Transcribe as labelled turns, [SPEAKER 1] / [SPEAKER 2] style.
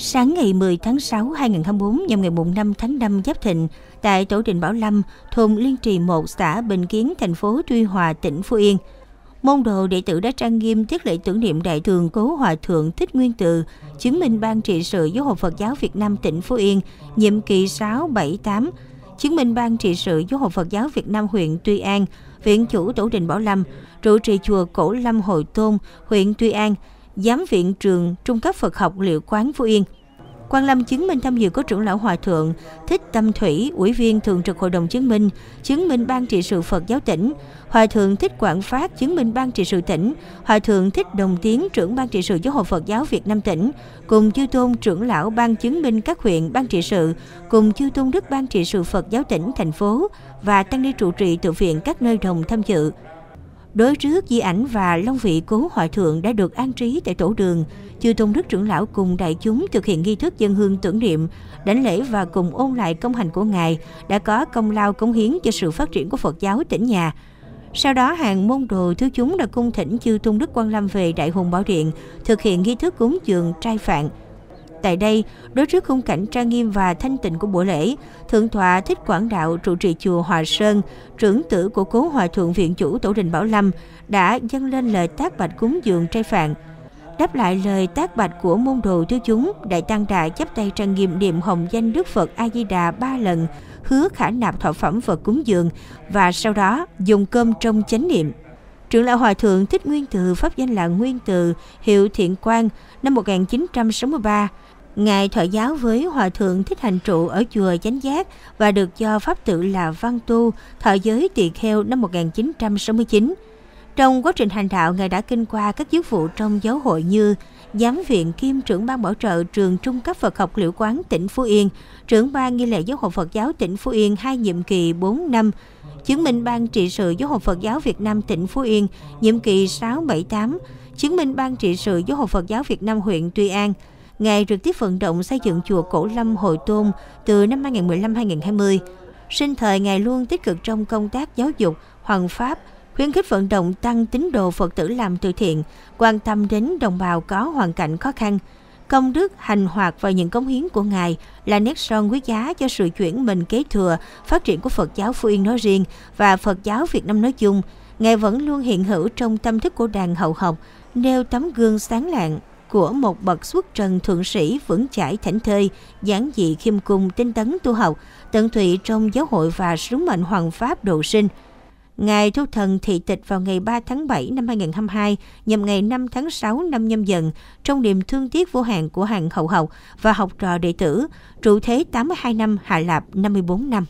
[SPEAKER 1] Sáng ngày 10 tháng 6 2024 nhằm ngày 5 tháng 5 Giáp Thịnh, tại tổ đình Bảo Lâm, thôn Liên Trì 1, xã Bình Kiến, thành phố Tuy Hòa, tỉnh Phú Yên. Môn đồ đệ tử đã trang nghiêm thiết lễ tưởng niệm Đại thường Cố Hòa Thượng Thích Nguyên Từ, chứng minh Ban trị sự Giáo hội Phật giáo Việt Nam tỉnh Phú Yên, nhiệm kỳ 6-7-8, chứng minh Ban trị sự Giáo hội Phật giáo Việt Nam huyện Tuy An, viện chủ tổ đình Bảo Lâm, trụ trì chùa Cổ Lâm Hội Tôn, huyện Tuy An, giám viện trường Trung cấp Phật học Liệu Quán Phú Yên. Quan Lâm chứng minh tham dự có trưởng lão Hòa Thượng Thích Tâm Thủy, Ủy viên Thường trực Hội đồng chứng minh, chứng minh Ban trị sự Phật giáo tỉnh, Hòa Thượng Thích Quảng Phát, chứng minh Ban trị sự tỉnh, Hòa Thượng Thích Đồng Tiến, trưởng Ban trị sự Giáo hội Phật giáo Việt Nam tỉnh, cùng chư tôn trưởng lão Ban chứng minh các huyện Ban trị sự, cùng chư tôn đức Ban trị sự Phật giáo tỉnh, thành phố và tăng ni trụ trì tự viện các nơi đồng tham dự. Đối trước, di ảnh và long vị cố hội thượng đã được an trí tại tổ đường. Chư Tôn Đức trưởng lão cùng đại chúng thực hiện nghi thức dân hương tưởng niệm, đánh lễ và cùng ôn lại công hành của Ngài, đã có công lao cống hiến cho sự phát triển của Phật giáo tỉnh nhà. Sau đó hàng môn đồ thứ chúng đã cung thỉnh chư Tôn Đức Quan Lâm về Đại Hùng Bảo Điện, thực hiện nghi thức cúng dường trai phạn, Tại đây, đối trước khung cảnh trang nghiêm và thanh tịnh của buổi lễ, Thượng Tọa Thích Quảng Đạo trụ trì chùa Hòa Sơn, trưởng tử của cố Hòa Thượng Viện Chủ Tổ đình Bảo Lâm, đã dâng lên lời tác bạch cúng dường trai phạn. Đáp lại lời tác bạch của môn đồ thứ chúng, Đại Tăng đã chấp tay trang nghiêm niệm hồng danh Đức Phật A-di-đà ba lần, hứa khả nạp thọ phẩm phật cúng dường và sau đó dùng cơm trong chánh niệm trưởng lão Hòa Thượng Thích Nguyên Từ pháp danh là Nguyên Từ, hiệu Thiện Quang, năm 1963. Ngài thọ giáo với Hòa Thượng Thích Hành Trụ ở chùa Chánh Giác và được cho Pháp tự là Văn Tu, thọ giới tỳ kheo năm 1969. Trong quá trình hành đạo, Ngài đã kinh qua các chức vụ trong giáo hội như giám viện kiêm trưởng ban bảo trợ trường trung cấp Phật học Liễu Quán tỉnh Phú Yên, trưởng ban nghi lễ giáo hội Phật giáo tỉnh Phú Yên hai nhiệm kỳ 4 năm, chứng minh ban trị sự giáo hội Phật giáo Việt Nam tỉnh Phú Yên nhiệm kỳ 678, chứng minh ban trị sự giáo hội Phật giáo Việt Nam huyện Tuy An. Ngài trực tiếp vận động xây dựng chùa Cổ Lâm Hội Tôn từ năm 2015-2020. Sinh thời Ngài luôn tích cực trong công tác giáo dục, hoàn pháp, khuyến khích vận động tăng tín đồ Phật tử làm từ thiện, quan tâm đến đồng bào có hoàn cảnh khó khăn. Công đức, hành hoạt và những cống hiến của Ngài là nét son quý giá cho sự chuyển mình kế thừa, phát triển của Phật giáo Phú Yên nói riêng và Phật giáo Việt Nam nói chung. Ngài vẫn luôn hiện hữu trong tâm thức của đàn hậu học, nêu tấm gương sáng lạng của một bậc xuất trần thượng sĩ vững chãi thảnh thơi, giản dị khiêm cung tinh tấn tu học, tận tụy trong giáo hội và sứ mệnh hoàng pháp độ sinh – Ngài thu thần thị tịch vào ngày 3 tháng 7 năm 2022 nhằm ngày 5 tháng 6 năm nhâm dần trong niềm thương tiếc vô hạn của hàng hậu hậu và học trò đệ tử, trụ thế 82 năm, hạ lạp 54 năm.